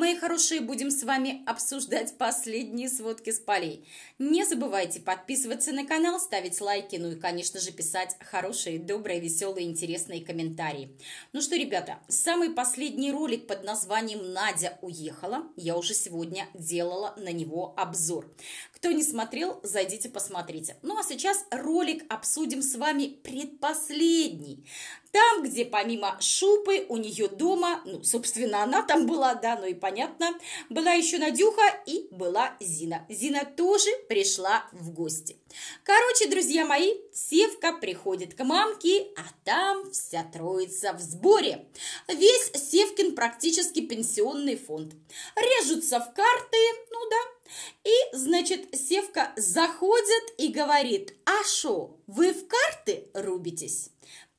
Мои хорошие, будем с вами обсуждать последние сводки с полей. Не забывайте подписываться на канал, ставить лайки, ну и, конечно же, писать хорошие, добрые, веселые, интересные комментарии. Ну что, ребята, самый последний ролик под названием «Надя уехала» я уже сегодня делала на него обзор. Кто не смотрел, зайдите посмотрите. Ну а сейчас ролик обсудим с вами предпоследний. Там, где помимо шупы у нее дома, ну, собственно, она там была, да, ну и понятно, была еще Надюха и была Зина. Зина тоже пришла в гости. Короче, друзья мои, Севка приходит к мамке, а там вся троица в сборе. Весь Севкин практически пенсионный фонд. Режутся в карты, ну да, и, значит, Севка заходит и говорит, а шо, вы в карты рубитесь?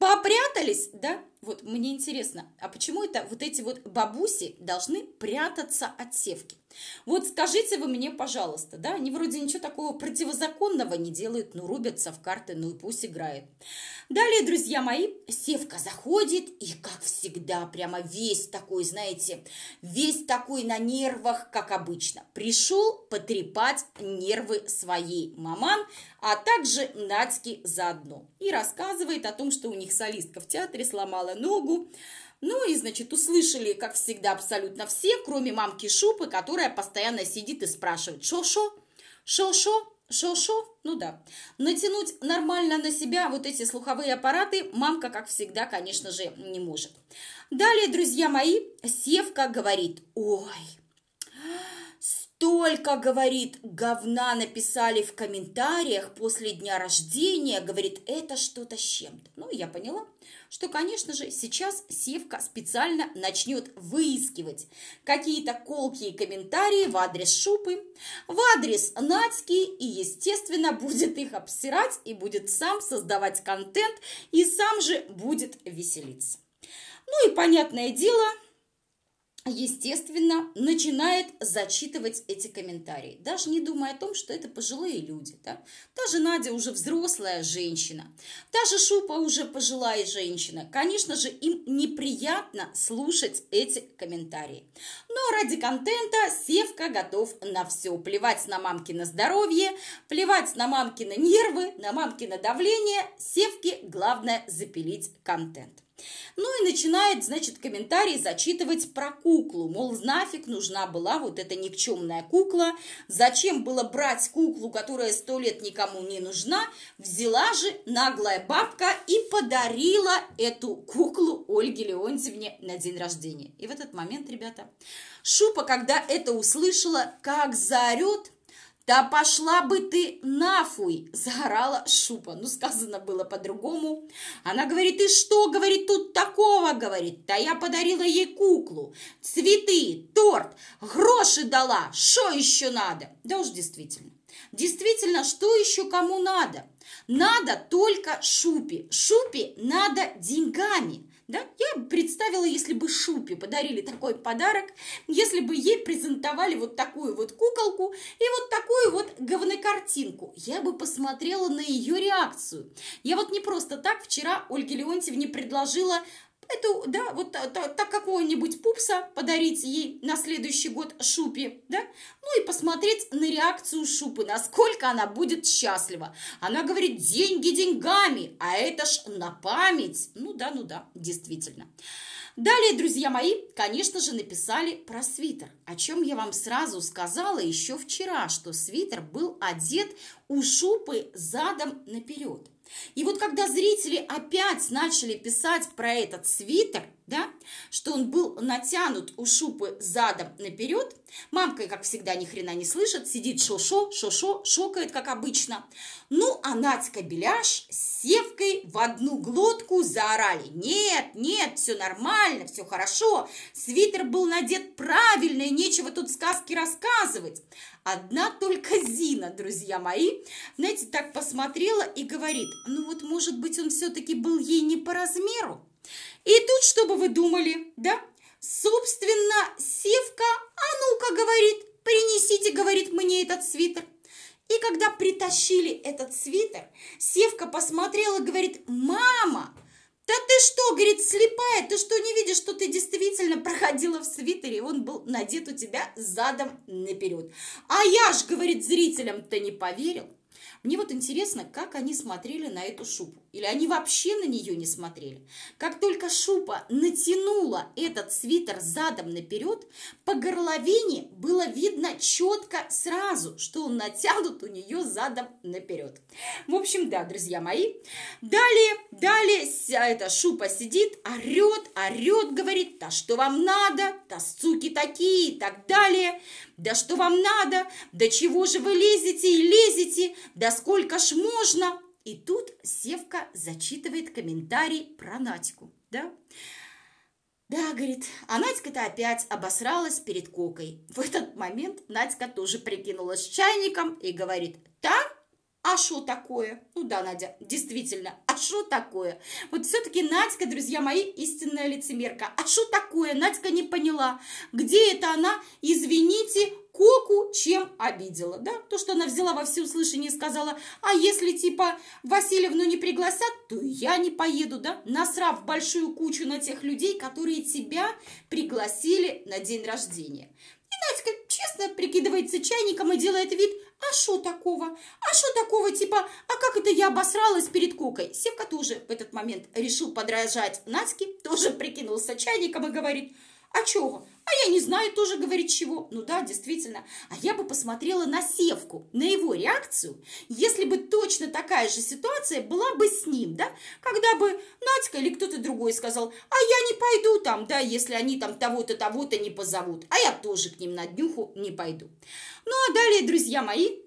попрятались, да? Вот мне интересно, а почему это вот эти вот бабуси должны прятаться от севки? Вот скажите вы мне, пожалуйста, да, они вроде ничего такого противозаконного не делают, но рубятся в карты, ну и пусть играет. Далее, друзья мои, Севка заходит и, как всегда, прямо весь такой, знаете, весь такой на нервах, как обычно. Пришел потрепать нервы своей маман, а также Надьки заодно. И рассказывает о том, что у них солистка в театре сломала ногу, ну и, значит, услышали, как всегда, абсолютно все, кроме мамки Шупы, которая постоянно сидит и спрашивает «Шо-шо? Шо-шо?» Шо-шо? Ну да. Натянуть нормально на себя вот эти слуховые аппараты мамка, как всегда, конечно же, не может. Далее, друзья мои, Севка говорит, ой, только говорит, говна написали в комментариях после дня рождения, говорит, это что-то с чем-то. Ну, я поняла, что, конечно же, сейчас Севка специально начнет выискивать какие-то колкие комментарии в адрес Шупы, в адрес Нацки, и, естественно, будет их обсирать и будет сам создавать контент, и сам же будет веселиться. Ну и, понятное дело, естественно, начинает зачитывать эти комментарии, даже не думая о том, что это пожилые люди. Да? Та же Надя уже взрослая женщина, та же Шупа уже пожилая женщина. Конечно же, им неприятно слушать эти комментарии. Но ради контента Севка готов на все. Плевать на мамки на здоровье, плевать на мамки на нервы, на мамки на давление. Севке главное запилить контент. Ну и начинает, значит, комментарий зачитывать про куклу. Мол, нафиг нужна была вот эта никчемная кукла. Зачем было брать куклу, которая сто лет никому не нужна? Взяла же наглая бабка и подарила эту куклу Ольге Леонтьевне на день рождения. И в этот момент, ребята, Шупа, когда это услышала, как заорет – «Да пошла бы ты нафуй!» – заорала Шупа. Ну, сказано было по-другому. Она говорит, «И что, — говорит, — тут такого, — говорит, — да я подарила ей куклу, цветы, торт, гроши дала, что еще надо?» Да уж действительно. Действительно, что еще кому надо? Надо только Шупе. Шупе надо деньгами. Да? Я представила, если бы Шупе подарили такой подарок, если бы ей презентовали вот такую вот куколку и вот такую вот говнокартинку, я бы посмотрела на ее реакцию. Я вот не просто так вчера Ольге Леонтьевне предложила это, да, вот так та, какого-нибудь пупса подарить ей на следующий год Шупи, да, ну и посмотреть на реакцию Шупы, насколько она будет счастлива. Она говорит, деньги деньгами, а это ж на память. Ну да, ну да, действительно. Далее, друзья мои, конечно же, написали про свитер, о чем я вам сразу сказала еще вчера, что свитер был одет у Шупы задом наперед. И вот когда зрители опять начали писать про этот свитер – да, что он был натянут у шупы задом наперед. Мамка, как всегда, ни хрена не слышит, сидит шо-шо, шо-шо, шокает, как обычно. Ну, а Надька Беляш с Севкой в одну глотку заорали. Нет, нет, все нормально, все хорошо, свитер был надет правильно, и нечего тут сказки рассказывать. Одна только Зина, друзья мои, знаете, так посмотрела и говорит, ну вот, может быть, он все-таки был ей не по размеру. И тут, чтобы вы думали, да? Собственно, Севка, а ну-ка, говорит, принесите, говорит, мне этот свитер. И когда притащили этот свитер, Севка посмотрела и говорит, мама, да ты что, говорит, слепая, ты что не видишь, что ты действительно проходила в свитере, он был надет у тебя задом наперед. А я ж, говорит, зрителям-то не поверил. Мне вот интересно, как они смотрели на эту шубу. Или они вообще на нее не смотрели. Как только шуба натянула этот свитер задом наперед, по горловине было видно четко сразу, что он натянут у нее задом наперед. В общем, да, друзья мои. Далее, далее вся эта шуба сидит, орет, орет, говорит, да что вам надо, да суки такие и так далее. Да что вам надо? Да чего же вы лезете и лезете? Да сколько ж можно? И тут Севка зачитывает комментарий про Надьку, да? Да, говорит, а Надька-то опять обосралась перед Кокой. В этот момент Надька тоже прикинулась чайником и говорит, так, а что такое? Ну да, Надя, действительно, а что такое? Вот все-таки Надька, друзья мои, истинная лицемерка. А что такое? Надька не поняла. Где это она, извините, Коку чем обидела, да? То, что она взяла во всеуслышание и сказала, а если, типа, Васильевну не пригласят, то я не поеду, да? Насрав большую кучу на тех людей, которые тебя пригласили на день рождения. И Надька честно прикидывается чайником и делает вид, а что такого? А что такого, типа, а как это я обосралась перед кукой? Севка тоже в этот момент решил подражать Надьке, тоже прикинулся чайником и говорит – а чего? А я не знаю тоже, говорить чего. Ну да, действительно. А я бы посмотрела на Севку, на его реакцию, если бы точно такая же ситуация была бы с ним, да? Когда бы Надька или кто-то другой сказал, а я не пойду там, да, если они там того-то, того-то не позовут, а я тоже к ним на днюху не пойду. Ну а далее, друзья мои,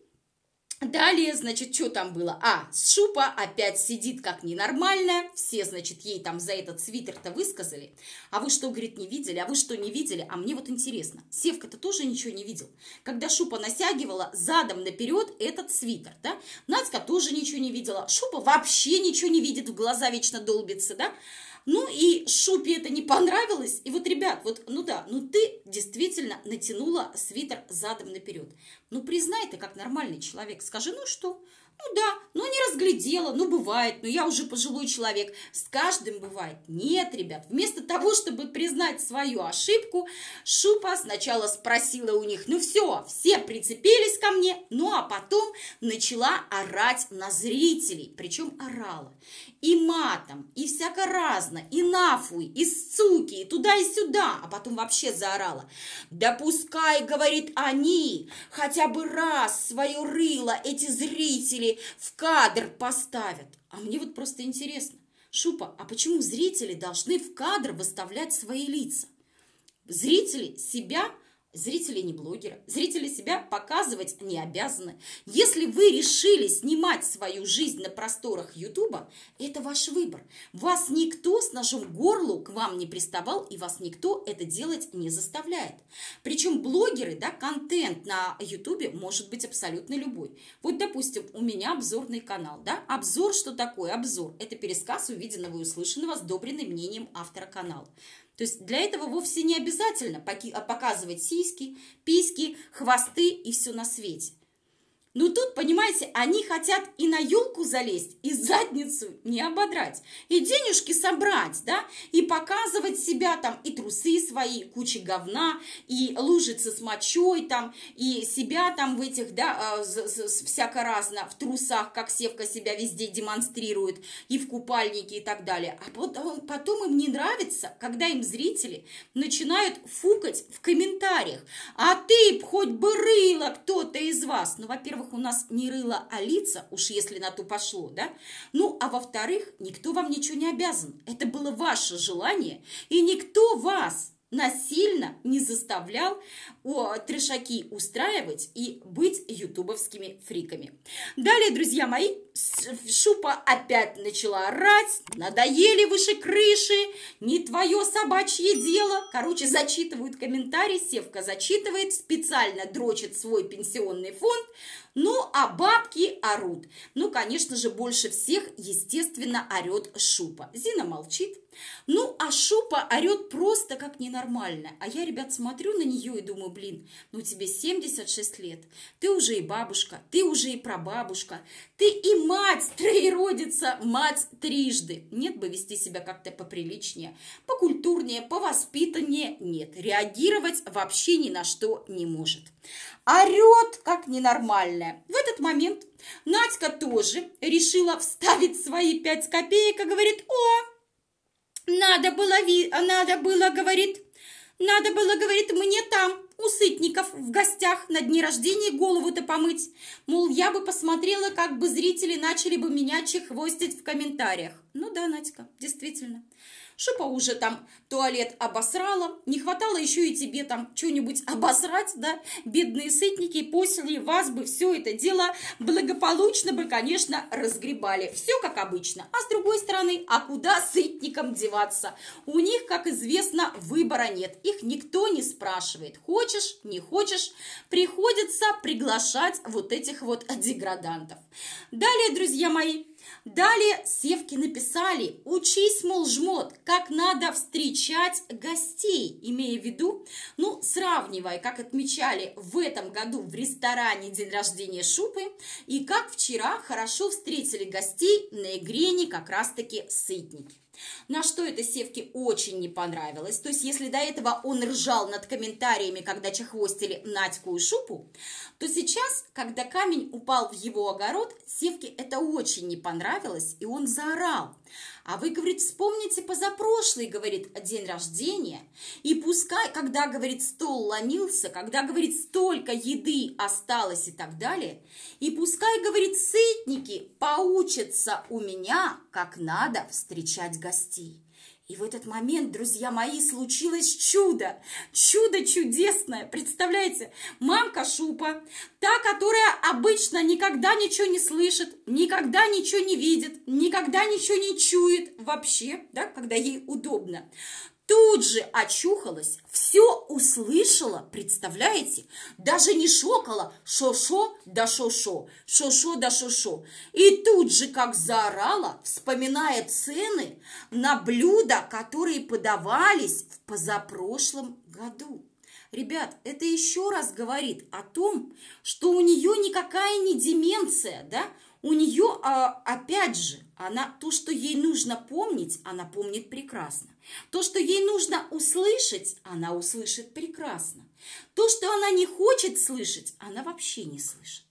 Далее, значит, что там было? А, Шупа опять сидит как ненормальная, все, значит, ей там за этот свитер-то высказали. А вы что, говорит, не видели? А вы что, не видели? А мне вот интересно, Севка-то тоже ничего не видел. Когда Шупа насягивала задом наперед этот свитер, да? Нацка тоже ничего не видела. Шупа вообще ничего не видит, в глаза вечно долбится, да? Ну и Шупе это не понравилось. И вот, ребят, вот, ну да, ну ты действительно натянула свитер задом наперед. Ну признай ты, как нормальный человек, скажи, ну что, ну да, ну не разглядела, ну бывает, но я уже пожилой человек. С каждым бывает. Нет, ребят, вместо того, чтобы признать свою ошибку, Шупа сначала спросила у них, ну все, все прицепились ко мне, ну а потом начала орать на зрителей, причем орала. И матом, и всяко разно, и нафуй, и суки, и туда и сюда, а потом вообще заорала. Да пускай, говорит, они хотя бы раз свое рыло эти зрители в кадр поставят. А мне вот просто интересно, Шупа, а почему зрители должны в кадр выставлять свои лица? Зрители себя Зрители не блогеры, зрители себя показывать не обязаны. Если вы решили снимать свою жизнь на просторах Ютуба, это ваш выбор. Вас никто с ножом горлу к вам не приставал, и вас никто это делать не заставляет. Причем блогеры, да, контент на Ютубе может быть абсолютно любой. Вот, допустим, у меня обзорный канал, да, обзор, что такое обзор? Это пересказ увиденного и услышанного, сдобренный мнением автора канала. То есть для этого вовсе не обязательно а показывать сиськи, письки, хвосты и все на свете. Но ну, тут, понимаете, они хотят и на елку залезть, и задницу не ободрать, и денежки собрать, да, и показывать себя там, и трусы свои, кучи говна, и лужицы с мочой там, и себя там в этих, да, а, всяко-разно, в трусах, как севка себя везде демонстрирует, и в купальнике и так далее. А потом, а потом им не нравится, когда им зрители начинают фукать в комментариях, а ты б хоть бы рыла кто-то из вас. Ну, во-первых, во-первых, у нас не рыло, а лица, уж если на ту пошло, да? Ну, а во-вторых, никто вам ничего не обязан. Это было ваше желание, и никто вас насильно не заставлял о, трешаки устраивать и быть ютубовскими фриками. Далее, друзья мои, Шупа опять начала орать, надоели выше крыши, не твое собачье дело. Короче, зачитывают комментарии, Севка зачитывает, специально дрочит свой пенсионный фонд, ну, а бабки орут. Ну, конечно же, больше всех, естественно, орет Шупа. Зина молчит. Ну, а Шупа орет просто как ненормально. А я, ребят, смотрю на нее и думаю, блин, ну тебе 76 лет. Ты уже и бабушка, ты уже и прабабушка. Ты и мать троеродица, мать трижды. Нет бы вести себя как-то поприличнее, покультурнее, повоспитаннее. Нет, реагировать вообще ни на что не может. Орет как ненормально далее. В этот момент Надька тоже решила вставить свои пять копеек и говорит, о, надо было, надо было, говорит, надо было, говорит, мне там у сытников в гостях на дни рождения голову-то помыть. Мол, я бы посмотрела, как бы зрители начали бы меня чехвостить в комментариях. Ну да, Надька, действительно. Шипа уже там туалет обосрала, не хватало еще и тебе там что-нибудь обосрать, да, бедные сытники, после вас бы все это дело благополучно бы, конечно, разгребали. Все как обычно. А с другой стороны, а куда сытникам деваться? У них, как известно, выбора нет. Их никто не спрашивает. Хочешь, не хочешь, приходится приглашать вот этих вот деградантов. Далее, друзья мои, Далее севки написали «Учись, мол, жмот, как надо встречать гостей», имея в виду, ну, сравнивая, как отмечали в этом году в ресторане день рождения Шупы, и как вчера хорошо встретили гостей на игрене как раз-таки сытники. На что это Севке очень не понравилось. То есть, если до этого он ржал над комментариями, когда чехвостили Надьку и Шупу, то сейчас, когда камень упал в его огород, Севке это очень не понравилось, и он заорал. А вы, говорит, вспомните позапрошлый, говорит, день рождения. И пускай, когда, говорит, стол ломился, когда, говорит, столько еды осталось и так далее, и пускай, говорит, сытники поучатся у меня, как надо встречать гостей. И в этот момент, друзья мои, случилось чудо. Чудо чудесное. Представляете, мамка Шупа, та, которая обычно никогда ничего не слышит, никогда ничего не видит, никогда ничего не чует вообще, да, когда ей удобно. Тут же очухалась, все услышала, представляете? Даже не шокала, шо-шо да шо-шо, шо-шо да шо-шо. И тут же как заорала, вспоминая цены на блюда, которые подавались в позапрошлом году. Ребят, это еще раз говорит о том, что у нее никакая не деменция, да? У нее, а, опять же, она то, что ей нужно помнить, она помнит прекрасно. То, что ей нужно услышать, она услышит прекрасно. То, что она не хочет слышать, она вообще не слышит.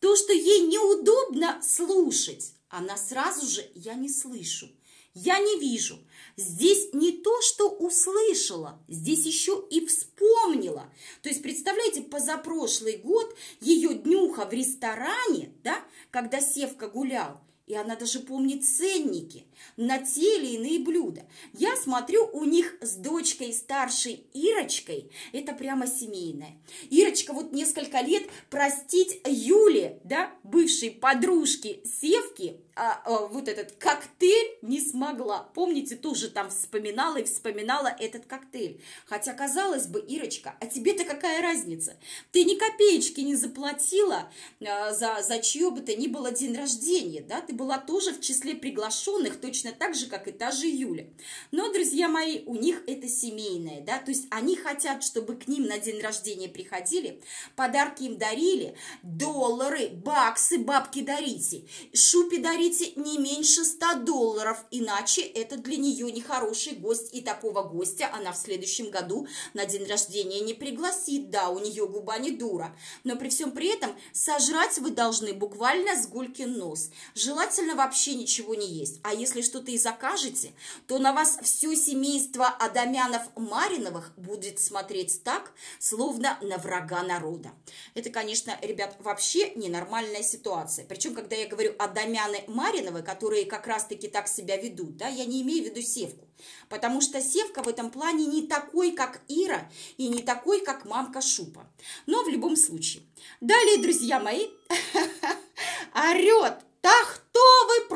То, что ей неудобно слушать, она сразу же «я не слышу», «я не вижу». Здесь не то, что услышала, здесь еще и вспомнила. То есть, представляете, позапрошлый год ее днюха в ресторане, да, когда Севка гулял, и она даже помнит ценники на те или иные блюда. Я смотрю, у них с дочкой старшей Ирочкой, это прямо семейное. Ирочка вот несколько лет простить Юле, да, бывшей подружке Севки, а, а, вот этот коктейль не смогла. Помните, тоже там вспоминала и вспоминала этот коктейль. Хотя, казалось бы, Ирочка, а тебе-то какая разница? Ты ни копеечки не заплатила а, за, за чье бы то ни было день рождения, да? Ты была тоже в числе приглашенных, точно так же, как и та же Юля. Но, друзья мои, у них это семейное, да, то есть они хотят, чтобы к ним на день рождения приходили, подарки им дарили, доллары, баксы бабки дарите, шупи дарите не меньше 100 долларов, иначе это для нее нехороший гость, и такого гостя она в следующем году на день рождения не пригласит, да, у нее губа не дура, но при всем при этом сожрать вы должны буквально с гульки нос, желательно вообще ничего не есть, а если если что-то и закажете, то на вас все семейство Адамянов-Мариновых будет смотреть так, словно на врага народа. Это, конечно, ребят, вообще ненормальная ситуация. Причем, когда я говорю Адамяны-Мариновы, которые как раз-таки так себя ведут, да, я не имею в виду Севку. Потому что Севка в этом плане не такой, как Ира, и не такой, как мамка Шупа. Но в любом случае. Далее, друзья мои, орет, да кто вы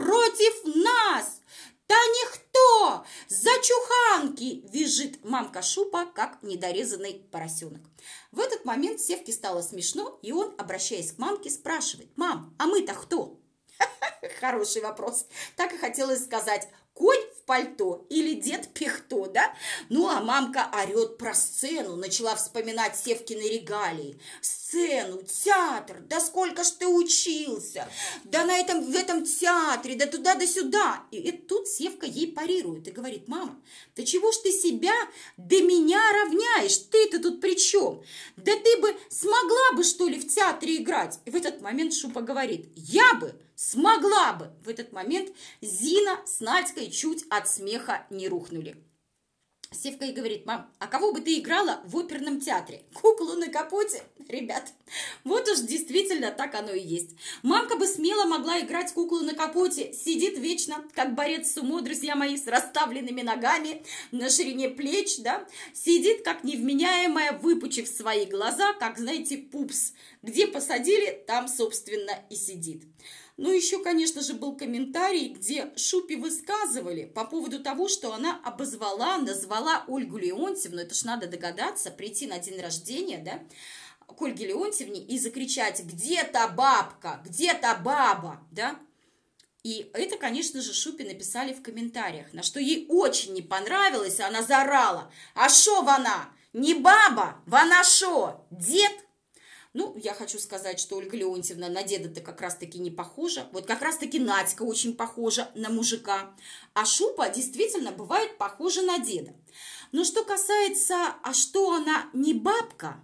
лежит мамка Шупа, как недорезанный поросенок. В этот момент Севке стало смешно, и он, обращаясь к мамке, спрашивает, «Мам, а мы-то кто?» Хороший вопрос. Так и хотелось сказать, «Конь пальто или дед пихто, да? Ну, а мамка орет про сцену, начала вспоминать Севкины регалии. Сцену, театр, да сколько ж ты учился, да на этом, в этом театре, да туда, да сюда. И, и тут Севка ей парирует и говорит, мама, да чего ж ты себя до меня равняешь? ты тут при чем? Да ты бы смогла бы, что ли, в театре играть? И в этот момент Шупа говорит, я бы смогла бы. В этот момент Зина с Надькой чуть от смеха не рухнули. Севка и говорит, мам, а кого бы ты играла в оперном театре? Куклу на капоте? Ребят, вот уж действительно так оно и есть. Мамка бы смело могла играть куклу на капоте. Сидит вечно, как борец сумо, друзья мои, с расставленными ногами, на ширине плеч, да? Сидит, как невменяемая, выпучив свои глаза, как, знаете, пупс. Где посадили, там, собственно, и сидит. Ну, еще, конечно же, был комментарий, где Шупи высказывали по поводу того, что она обозвала, назвала Ольгу Леонтьевну, это ж надо догадаться, прийти на день рождения, да, к Ольге Леонтьевне и закричать «Где та бабка? Где та баба?» да? И это, конечно же, Шупи написали в комментариях, на что ей очень не понравилось, она зарала: «А шо вона? Не баба, вона шо? Дед?» Ну, я хочу сказать, что Ольга Леонтьевна на деда-то как раз-таки не похожа. Вот как раз-таки Надька очень похожа на мужика. А Шупа действительно бывает похожа на деда. Но что касается, а что она не бабка,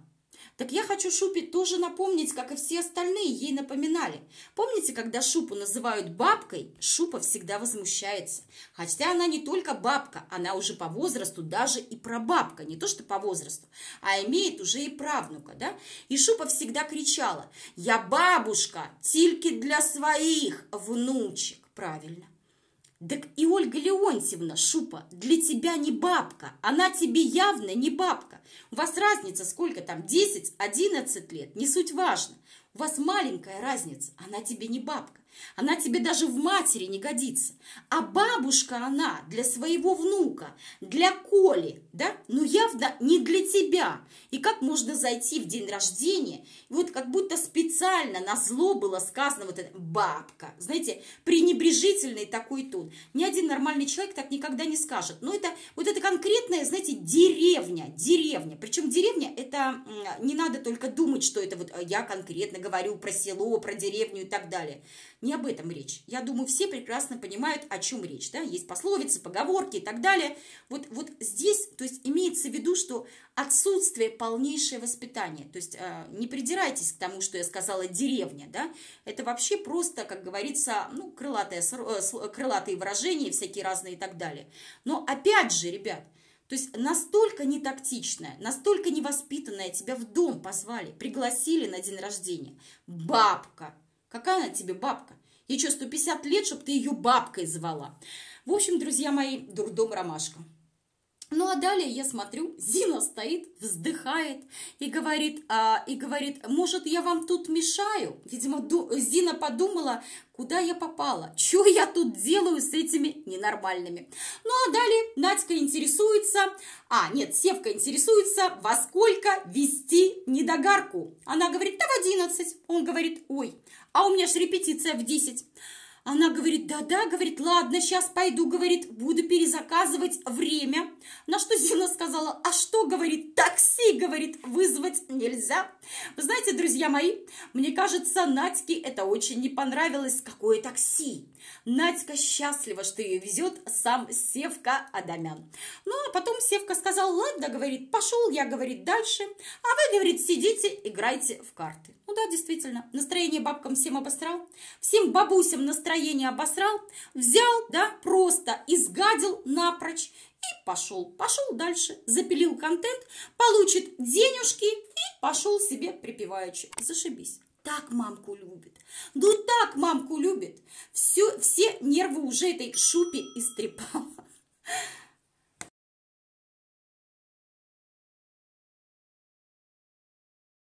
так я хочу Шупе тоже напомнить, как и все остальные ей напоминали. Помните, когда Шупу называют бабкой, Шупа всегда возмущается. Хотя она не только бабка, она уже по возрасту даже и прабабка, не то что по возрасту, а имеет уже и правнука, да? И Шупа всегда кричала, я бабушка, тильки для своих внучек, правильно. Так и Ольга Леонтьевна, Шупа, для тебя не бабка. Она тебе явно не бабка. У вас разница сколько там, 10, 11 лет, не суть важно. У вас маленькая разница, она тебе не бабка. Она тебе даже в матери не годится. А бабушка она для своего внука, для Коли, да? Но ну, явно не для тебя. И как можно зайти в день рождения, и вот как будто специально на зло было сказано вот это «бабка». Знаете, пренебрежительный такой тон. Ни один нормальный человек так никогда не скажет. Но это вот это конкретная, знаете, деревня, деревня. Причем деревня – это не надо только думать, что это вот я конкретно говорю про село, про деревню и так далее. Не об этом речь. Я думаю, все прекрасно понимают, о чем речь. Да? Есть пословицы, поговорки и так далее. Вот, вот здесь, то есть имеется в виду, что отсутствие полнейшее воспитание. То есть э, не придирайтесь к тому, что я сказала деревня. Да? Это вообще просто, как говорится, ну, крылатые э, крылатые выражения всякие разные и так далее. Но опять же, ребят, то есть настолько нетактичная, настолько невоспитанная тебя в дом позвали, пригласили на день рождения. Бабка, Какая она тебе бабка? Ей что, 150 лет, чтобы ты ее бабкой звала? В общем, друзья мои, дурдом ромашка. Ну а далее я смотрю, Зина стоит, вздыхает и говорит, а, и говорит, может, я вам тут мешаю? Видимо, ду, Зина подумала, куда я попала, что я тут делаю с этими ненормальными. Ну а далее Надька интересуется, а, нет, Севка интересуется, во сколько вести недогарку. Она говорит, да в 11. Он говорит, ой, а у меня же репетиция в 10. Она говорит, да-да, говорит, ладно, сейчас пойду, говорит, буду перезаказывать время. На что Зина сказала, а что, говорит, такси, говорит, вызвать нельзя. Вы знаете, друзья мои, мне кажется, Надьке это очень не понравилось, какое такси. Надька счастлива, что ее везет сам Севка Адамян. Ну, а потом Севка сказал, ладно, говорит, пошел я, говорит, дальше, а вы, говорит, сидите, играйте в карты. Ну да, действительно, настроение бабкам всем обосрал, всем бабусям настроение обосрал, взял, да, просто изгадил напрочь и пошел. Пошел дальше, запилил контент, получит денежки и пошел себе припеваючи. Зашибись. Так мамку любит. Ну так мамку любит. Все, все нервы уже этой шупе истрепала.